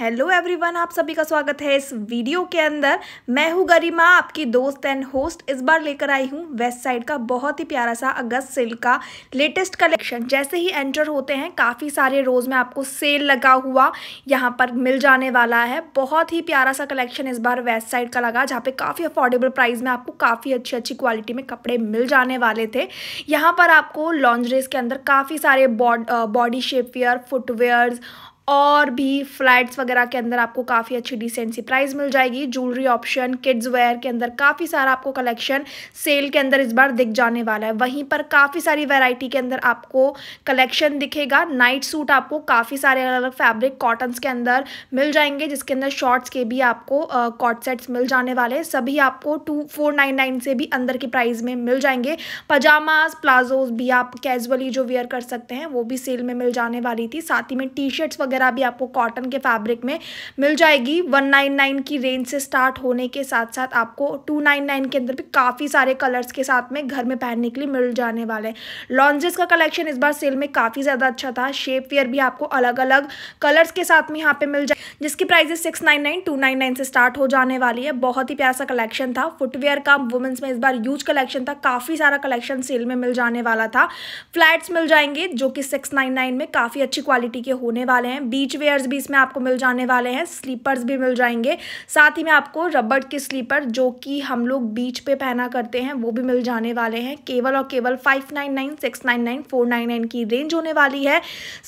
hello everyone आप सभी का स्वागत है इस वीडियो के अंदर मैं हूँ गरिमा आपकी दोस्त एंड होस्ट इस बार लेकर आई हूँ वेस्ट साइड का बहुत ही प्यारा सा अगस्त सेल का लेटेस्ट कलेक्शन जैसे ही एंटर होते हैं काफ़ी सारे रोज़ में आपको सेल लगा हुआ यहाँ पर मिल जाने वाला है बहुत ही प्यारा सा कलेक्शन इस बार वेस्ट साइड का लगा जहाँ पर काफ़ी अफोर्डेबल प्राइस में आपको काफ़ी अच्छी अच्छी क्वालिटी में कपड़े मिल जाने वाले थे यहाँ पर आपको लॉन्जरेज के अंदर काफ़ी सारे बॉडी शेपवेयर फुटवेयर्स और भी फ्लैट्स वगैरह के अंदर आपको काफ़ी अच्छी डिसेंट सी प्राइस मिल जाएगी ज्वेलरी ऑप्शन किड्स वेयर के अंदर काफ़ी सारा आपको कलेक्शन सेल के अंदर इस बार दिख जाने वाला है वहीं पर काफ़ी सारी वैरायटी के अंदर आपको कलेक्शन दिखेगा नाइट सूट आपको काफ़ी सारे अलग अलग फैब्रिक कॉटन्स के अंदर मिल जाएंगे जिसके अंदर शॉर्ट्स के भी आपको कॉट सेट्स मिल जाने वाले सभी आपको टू फोर नाइन नाइन से भी अंदर की प्राइस में मिल जाएंगे पजामाज प्लाजोज भी आप कैजुअली जो वेयर कर सकते हैं वो भी सेल में मिल जाने वाली थी साथ ही में टी शर्ट्स वगैरह वगैरह भी आपको कॉटन के फैब्रिक में मिल जाएगी वन नाइन नाइन की रेंज से स्टार्ट होने के साथ साथ आपको टू नाइन नाइन के अंदर भी काफ़ी सारे कलर्स के साथ में घर में पहनने के लिए मिल जाने वाले लॉन्जेस का कलेक्शन इस बार सेल में काफ़ी ज़्यादा अच्छा था शेप वेयर भी आपको अलग अलग कलर्स के साथ में यहाँ पर मिल जाए जिसकी prices six nine nine to nine nine से स्टार्ट हो जाने वाली है बहुत ही प्यासा कलेक्शन था फुटवेयर का वुमेंस में इस बार यूज कलेक्शन था काफ़ी सारा कलेक्शन सेल में मिल जाने वाला था फ्लैट्स मिल जाएंगे जो कि सिक्स नाइन नाइन में काफ़ी अच्छी क्वालिटी के होने वाले हैं बीच वेयर्स भी इसमें आपको मिल जाने वाले हैं स्लीपर्स भी मिल जाएंगे साथ ही में आपको रबड़ के स्लीपर जो कि हम लोग बीच पे पहना करते हैं वो भी मिल जाने वाले हैं केवल और केवल five nine nine six nine nine four nine nine की रेंज होने वाली है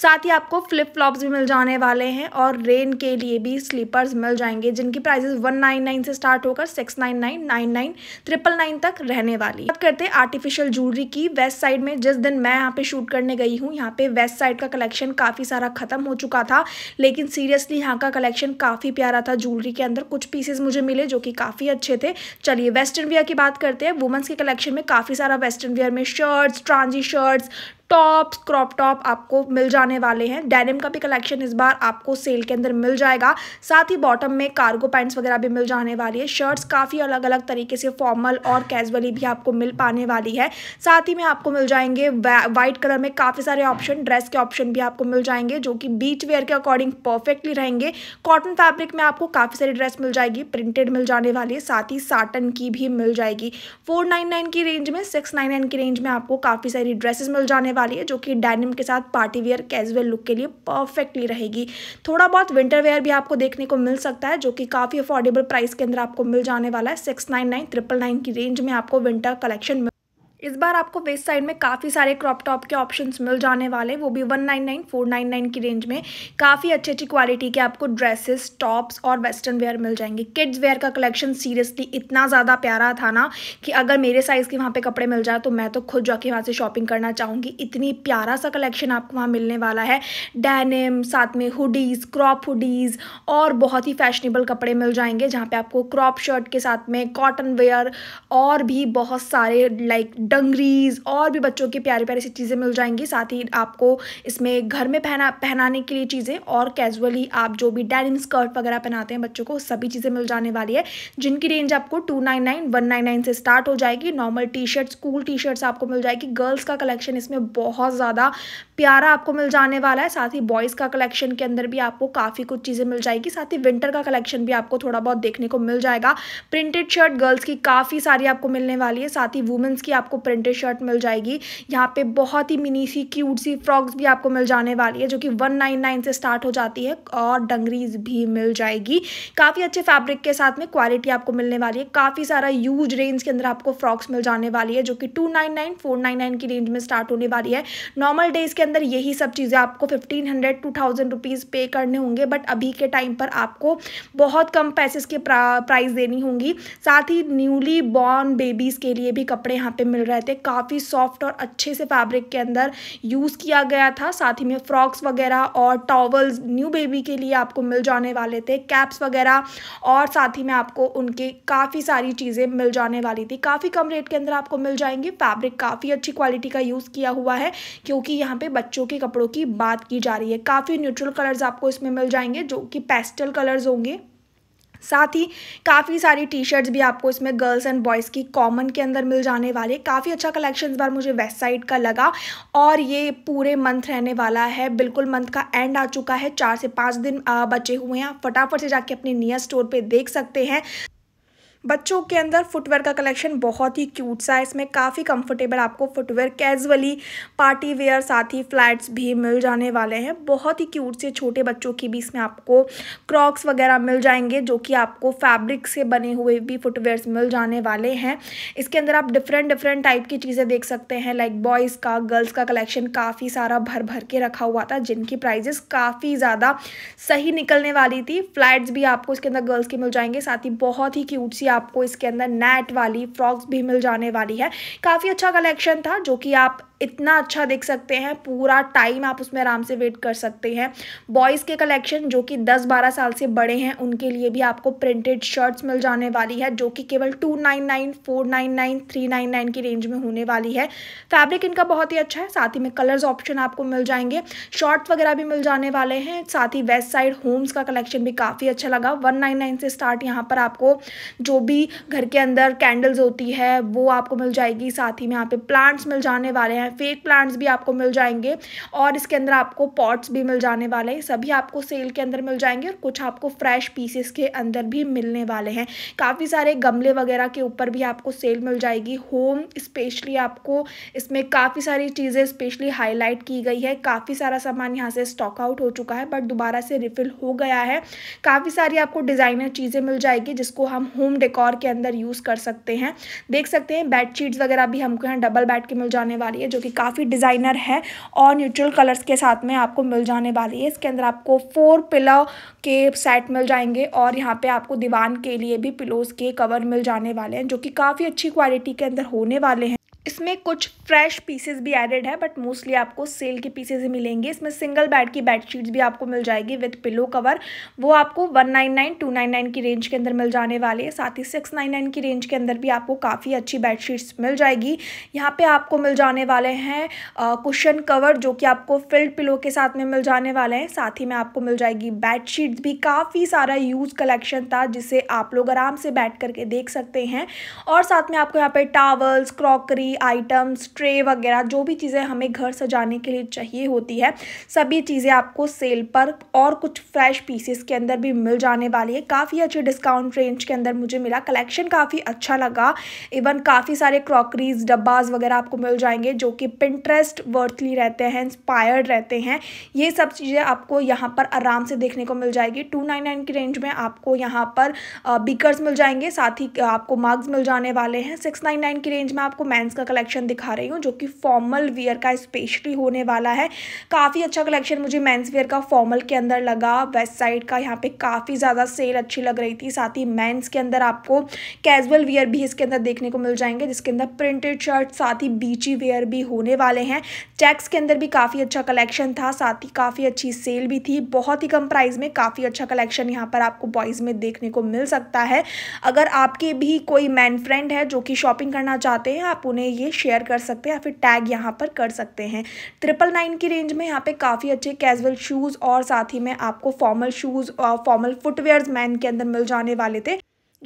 साथ ही आपको फ्लिप फ्लॉप्स भी मिल जाने वाले हैं और रेन के लिए भी स्लीपर्स मिल जाएंगे जिनकी प्राइजेस वन नाइन नाइन से स्टार्ट होकर six nine nine nine nine triple nine तक रहने वाली बात करते हैं आर्टिफिशियल ज्वेलरी की वेस्ट साइड में जिस दिन मैं यहाँ पे शूट करने गई हूँ यहाँ पे वेस्ट साइड का कलेक्शन काफ़ी सारा खत्म हो चुका था लेकिन सीरियसली यहाँ का कलेक्शन काफ़ी प्यारा था ज्वेलरी के अंदर कुछ पीसेज मुझे मिले जो कि काफ़ी अच्छे थे चलिए वेस्टर्न वेयर की बात करते हैं वुमेंस के कलेक्शन में काफ़ी सारा वेस्टर्न वेयर में शर्ट्स ट्रांजी शर्ट्स टॉप्स क्रॉप टॉप आपको मिल जाने वाले हैं डेनिम का भी कलेक्शन इस बार आपको सेल के अंदर मिल जाएगा साथ ही बॉटम में कार्गो पैंट्स वगैरह भी मिल जाने वाली है शर्ट्स काफ़ी अलग अलग तरीके से फॉर्मल और कैजुअली भी आपको मिल पाने वाली है साथ ही में आपको मिल जाएंगे वाइट कलर में काफ़ी सारे ऑप्शन ड्रेस के ऑप्शन भी आपको मिल जाएंगे जो कि बीच वेयर के अकॉर्डिंग परफेक्टली रहेंगे कॉटन फैब्रिक में आपको काफ़ी सारी ड्रेस मिल जाएगी प्रिंटेड मिल जाने वाली है साथ ही साटन की भी मिल जाएगी फोर नाइन नाइन की रेंज में सिक्स नाइन नाइन की रेंज में आपको काफ़ी सारी ड्रेसेस मिल जाने वाली है जो कि डैनिम के साथ पार्टी वेयर कैजुअल लुक के लिए परफेक्टली रहेगी थोड़ा बहुत विंटर वेयर भी आपको देखने को मिल सकता है जो कि काफ़ी अफोर्डेबल प्राइस के अंदर आपको मिल जाने वाला है six nine nine triple nine की रेंज में आपको विंटर कलेक्शन इस बार आपको वेस्ट साइड में काफ़ी सारे क्रॉप टॉप के ऑप्शंस मिल जाने वाले वो भी one nine nine four nine nine की रेंज में काफ़ी अच्छी अच्छी क्वालिटी के आपको ड्रेसेस टॉप्स और वेस्टर्न वेयर मिल जाएंगे किड्स वेयर का कलेक्शन सीरियसली इतना ज़्यादा प्यारा था ना कि अगर मेरे साइज़ के वहाँ पर कपड़े मिल जाए तो मैं तो खुद जाके वहाँ से शॉपिंग करना चाहूँगी इतनी प्यारा सा कलेक्शन आपको वहाँ मिलने वाला है डैनिम साथ में हुडीज़ क्रॉप हुडीज़ और बहुत ही फैशनेबल कपड़े मिल जाएंगे जहाँ पर आपको क्रॉप शर्ट के साथ में कॉटन वेयर और भी बहुत सारे लाइक डंगरीज और भी बच्चों के प्यारे प्यारे सी चीज़ें मिल जाएंगी साथ ही आपको इसमें घर में पहना पहनाने के लिए चीज़ें और कैजुअली आप जो भी डेनिम स्कर्ट वगैरह पहनाते हैं बच्चों को सभी चीज़ें मिल जाने वाली है जिनकी रेंज आपको two nine nine one nine nine से स्टार्ट हो जाएगी normal T shirts cool T shirts आपको मिल जाएगी गर्ल्स का कलेक्शन इसमें बहुत ज़्यादा प्यारा आपको मिल जाने वाला है साथ ही बॉयज़ का कलेक्शन के अंदर भी आपको काफ़ी कुछ चीज़ें मिल जाएगी साथ ही विंटर का कलेक्शन भी आपको थोड़ा बहुत देखने को मिल जाएगा प्रिंटेड शर्ट गर्ल्स की काफ़ी सारी आपको मिलने वाली है साथ ही वुमेंस की आपको प्रिंटेड शर्ट मिल जाएगी यहाँ पे बहुत ही मिनी सी क्यूट सी फ्रॉक्स भी आपको मिल जाने वाली है जो कि वन नाइन नाइन से स्टार्ट हो जाती है और डंगरीज भी मिल जाएगी काफ़ी अच्छे फैब्रिक के साथ में क्वालिटी आपको मिलने वाली है काफ़ी सारा यूज रेंज के अंदर आपको फ्रॉक्स मिल जाने वाली है जो कि two nine nine four nine nine की रेंज में स्टार्ट होने वाली है नॉर्मल डेज़ के अंदर यही सब चीज़ें आपको fifteen hundred two thousand rupees पे करने होंगे बट अभी के टाइम पर आपको बहुत कम पैसेस के प्राइस देनी होंगी साथ ही न्यूली बॉर्न बेबीज़ के लिए भी कपड़े यहाँ पे मिल रहे थे काफ़ी सॉफ्ट और अच्छे से फैब्रिक के अंदर यूज़ किया गया था साथ ही में फ्रॉक्स वगैरह और टॉवल्स न्यू बेबी के लिए आपको मिल जाने वाले थे कैप्स वगैरह और साथ ही में आपको उनके काफ़ी सारी चीज़ें मिल जाने वाली थी काफ़ी कम रेट के अंदर आपको मिल जाएंगे फैब्रिक काफ़ी अच्छी क्वालिटी का यूज़ किया हुआ है क्योंकि यहाँ पे बच्चों के कपड़ों की बात की जा रही है काफ़ी न्यूट्रल कलर्स आपको इसमें मिल जाएंगे जो कि पेस्टल कलर्स होंगे साथ ही काफ़ी सारी टी शर्ट्स भी आपको इसमें गर्ल्स एंड बॉयज़ की कॉमन के अंदर मिल जाने वाले काफ़ी अच्छा कलेक्शन इस बार मुझे वेस्ट साइड का लगा और ये पूरे मंथ रहने वाला है बिल्कुल मंथ का एंड आ चुका है चार से पाँच दिन बचे हुए हैं आप फटाफट से जाके अपने नियर स्टोर पर देख सकते हैं बच्चों के अंदर फुटवेयर का कलेक्शन बहुत ही क्यूट सा है इसमें काफ़ी कंफर्टेबल आपको फुटवेयर कैजुअली पार्टी वेयर साथ ही फ्लैट्स भी मिल जाने वाले हैं बहुत ही क्यूट से छोटे बच्चों की भी इसमें आपको क्रॉक्स वगैरह मिल जाएंगे जो कि आपको फैब्रिक से बने हुए भी फुटवेयर्स मिल जाने वाले हैं इसके अंदर आप डिफरेंट डिफरेंट टाइप की चीज़ें देख सकते हैं लाइक बॉयज़ का गर्ल्स का कलेक्शन काफ़ी सारा भर भर के रखा हुआ था जिनकी प्राइजेस काफ़ी ज़्यादा सही निकलने वाली थी फ्लैट्स भी आपको इसके अंदर गर्ल्स के मिल जाएंगे साथ ही बहुत ही क्यूट सी आपको इसके अंदर नेट वाली फ्रॉक्स भी मिल जाने वाली है काफ़ी अच्छा कलेक्शन था जो कि आप इतना अच्छा देख सकते हैं पूरा टाइम आप उसमें आराम से वेट कर सकते हैं बॉयज़ के कलेक्शन जो कि 10-12 साल से बड़े हैं उनके लिए भी आपको प्रिंटेड शर्ट्स मिल जाने वाली है जो कि केवल 299, 499, 399 की रेंज में होने वाली है फैब्रिक इनका बहुत ही अच्छा है साथ ही में कलर्स ऑप्शन आपको मिल जाएंगे शॉर्ट्स वगैरह भी मिल जाने वाले हैं साथ ही वेस्ट साइड होम्स का कलेक्शन भी काफ़ी अच्छा लगा वन से स्टार्ट यहाँ पर आपको जो भी घर के अंदर कैंडल्स होती है वो आपको मिल जाएगी साथ ही में यहाँ पे प्लांट्स मिल जाने वाले हैं फेक प्लांट्स भी आपको मिल जाएंगे और इसके अंदर आपको पॉट्स भी मिल जाने वाले हैं सभी आपको सेल के अंदर मिल जाएंगे और कुछ आपको फ्रेश पीसेस के अंदर भी मिलने वाले हैं काफ़ी सारे गमले वगैरह के ऊपर भी आपको सेल मिल जाएगी होम स्पेशली आपको इसमें काफ़ी सारी चीज़ें स्पेशली हाईलाइट की गई है काफ़ी सारा सामान यहाँ से स्टॉक आउट हो चुका है बट दोबारा से रिफिल हो गया है काफ़ी सारी आपको डिज़ाइनर चीज़ें मिल जाएगी जिसको हम होम डेकोरेशन डेकोर के अंदर यूज़ कर सकते हैं देख सकते हैं बेड शीट्स वगैरह भी हमको यहाँ डबल बेड की मिल जाने वाली है जो कि काफ़ी डिज़ाइनर है और न्यूट्रल कलर्स के साथ में आपको मिल जाने वाली है इसके अंदर आपको फोर पिलो के सेट मिल जाएंगे और यहाँ पे आपको दीवान के लिए भी पिलोज़ के कवर मिल जाने वाले हैं जो कि काफ़ी अच्छी क्वालिटी के अंदर होने वाले हैं इसमें कुछ फ्रेश पीसेस भी एडेड है बट मोस्टली आपको सेल के पीसेस ही मिलेंगे इसमें सिंगल बेड की बेड शीट्स भी आपको मिल जाएगी विथ पिलो कवर वो आपको 199 299 की रेंज के अंदर मिल जाने वाले हैं साथ ही 699 की रेंज के अंदर भी आपको काफ़ी अच्छी बेड शीट्स मिल जाएगी यहाँ पे आपको मिल जाने वाले हैं कुशन कवर जो कि आपको फिल्ड पिलो के साथ में मिल जाने वाले हैं साथ ही में आपको मिल जाएगी बेड शीट्स भी काफ़ी सारा यूज़ कलेक्शन था जिसे आप लोग आराम से बैठ करके देख सकते हैं और साथ में आपको यहाँ पर towels crockery jewellery items tray वगैरह जो भी चीज़ें हमें घर सजाने के लिए चाहिए होती है सभी चीज़ें आपको सेल पर और कुछ फ्रेश पीसेस के अंदर भी मिल जाने वाली है काफ़ी अच्छे डिस्काउंट रेंज के अंदर मुझे मिला कलेक्शन काफ़ी अच्छा लगा इवन काफ़ी सारे क्रॉकरीज डब्बाज वगैरह आपको मिल जाएंगे जो कि पिंट्रेस्ट वर्थली रहते हैं इंस्पायर्ड रहते हैं ये सब चीज़ें आपको यहाँ पर आराम से देखने को मिल जाएगी टू नाइन नाइन की रेंज में आपको यहाँ पर बीकर्स मिल जाएंगे साथ ही आपको मग्स मिल जाने वाले हैं सिक्स नाइन नाइन की रेंज में आपको मैंस का कलेक्शन दिखा रही हूँ जो कि फॉर्मल वियर का स्पेशली होने वाला है काफ़ी अच्छा कलेक्शन मुझे मेंस वियर का फॉर्मल के अंदर लगा वेस्ट साइड का यहाँ पे काफ़ी ज़्यादा सेल अच्छी लग रही थी साथ ही मेंस के अंदर आपको कैजुअल वियर भी इसके अंदर देखने को मिल जाएंगे जिसके अंदर प्रिंटेड शर्ट साथ ही बीची वेयर भी होने वाले हैं चेक्स के अंदर भी काफ़ी अच्छा कलेक्शन था साथ ही काफ़ी अच्छी सेल भी थी बहुत ही कम प्राइस में काफ़ी अच्छा कलेक्शन यहाँ पर आपको बॉयज़ में देखने को मिल सकता है अगर आपके भी कोई मैन फ्रेंड है जो कि शॉपिंग करना चाहते हैं आप उन्हें ये शेयर कर सकते हैं या फिर टैग यहाँ पर कर सकते हैं ट्रिपल नाइन की रेंज में यहाँ पर काफ़ी अच्छे कैजल शूज़ और साथ ही में आपको फॉर्मल शूज़ और फॉर्मल फुटवेयर मैन के अंदर मिल जाने वाले थे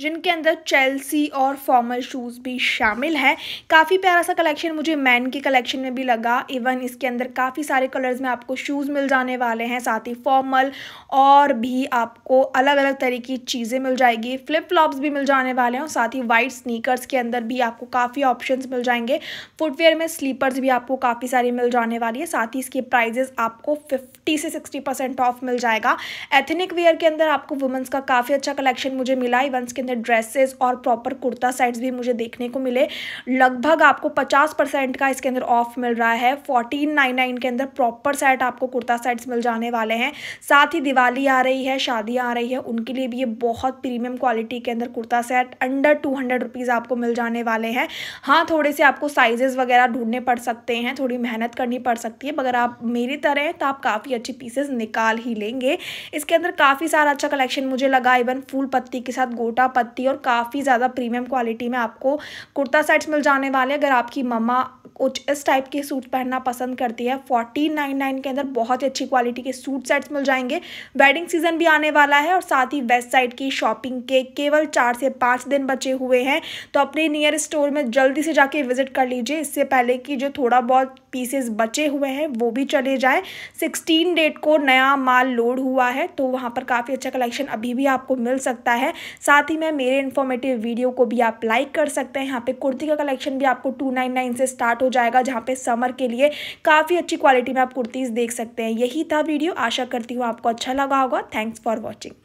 जिनके अंदर चेल्सी और फॉर्मल शूज़ भी शामिल हैं काफ़ी प्यारा सा कलेक्शन मुझे मैन के कलेक्शन में भी लगा इवन इसके अंदर काफ़ी सारे कलर्स में आपको शूज़ मिल जाने वाले हैं साथ ही फॉर्मल और भी आपको अलग अलग तरह की चीज़ें मिल जाएगी फ्लिप फ्लॉप्स भी मिल जाने वाले हैं और साथ ही वाइट स्नीकर्स के अंदर भी आपको काफ़ी ऑप्शन मिल जाएंगे फुटवेयर में स्लीपर्स भी आपको काफ़ी सारी मिल जाने वाली है साथ ही इसके प्राइजेस आपको फिफ्टी से सिक्सटी ऑफ मिल जाएगा एथनिक वेयर के अंदर आपको वुमेंस का काफ़ी अच्छा कलेक्शन मुझे मिला इवन के अंदर ड्रेसेस और प्रॉपर कुर्ता सेट्स भी मुझे देखने को मिले लगभग आपको पचास परसेंट का इसके अंदर ऑफ मिल रहा है 1499 के अंदर प्रॉपर सेट आपको कुर्ता सेट्स मिल जाने वाले हैं साथ ही दिवाली आ रही है शादियाँ आ रही है उनके लिए भी ये बहुत प्रीमियम क्वालिटी के अंदर kurta set under two hundred rupees आपको मिल जाने वाले हैं हाँ थोड़े से आपको साइजेस वगैरह ढूंढने पड़ सकते हैं थोड़ी मेहनत करनी पड़ सकती है मगर आप मेरी तरह हैं तो आप काफ़ी अच्छी पीसेस निकाल ही लेंगे इसके अंदर काफ़ी सारा अच्छा कलेक्शन मुझे लगा इवन फूल पत्ती के साथ गोटा पत्ती और काफ़ी ज़्यादा प्रीमियम क्वालिटी में आपको कुर्ता सेट्स मिल जाने वाले अगर आपकी मम्मा कुछ इस टाइप के सूट पहनना पसंद करती है फोर्टी नाइन नाइन के अंदर बहुत ही अच्छी क्वालिटी के सूट सेट्स मिल जाएंगे वेडिंग सीजन भी आने वाला है और साथ ही वेस्ट साइड की शॉपिंग के केवल चार से पाँच दिन बचे हुए हैं तो अपने नियर स्टोर में जल्दी से जाके विजिट कर लीजिए इससे पहले कि जो थोड़ा बहुत पीसेस बचे हुए हैं वो भी चले जाएँ सिक्सटीन डेट को नया माल लोड हुआ है तो वहाँ पर काफ़ी अच्छा कलेक्शन अभी भी आपको मिल सकता है साथ ही में मेरे इन्फॉर्मेटिव वीडियो को भी आप लाइक कर सकते हैं यहाँ पे कुर्ती का कलेक्शन भी आपको टू नाइन नाइन से स्टार्ट हो जाएगा जहाँ पे समर के लिए काफ़ी अच्छी क्वालिटी में आप कुर्तीज़ देख सकते हैं यही था वीडियो आशा करती हूँ आपको अच्छा लगा होगा थैंक्स फॉर वॉचिंग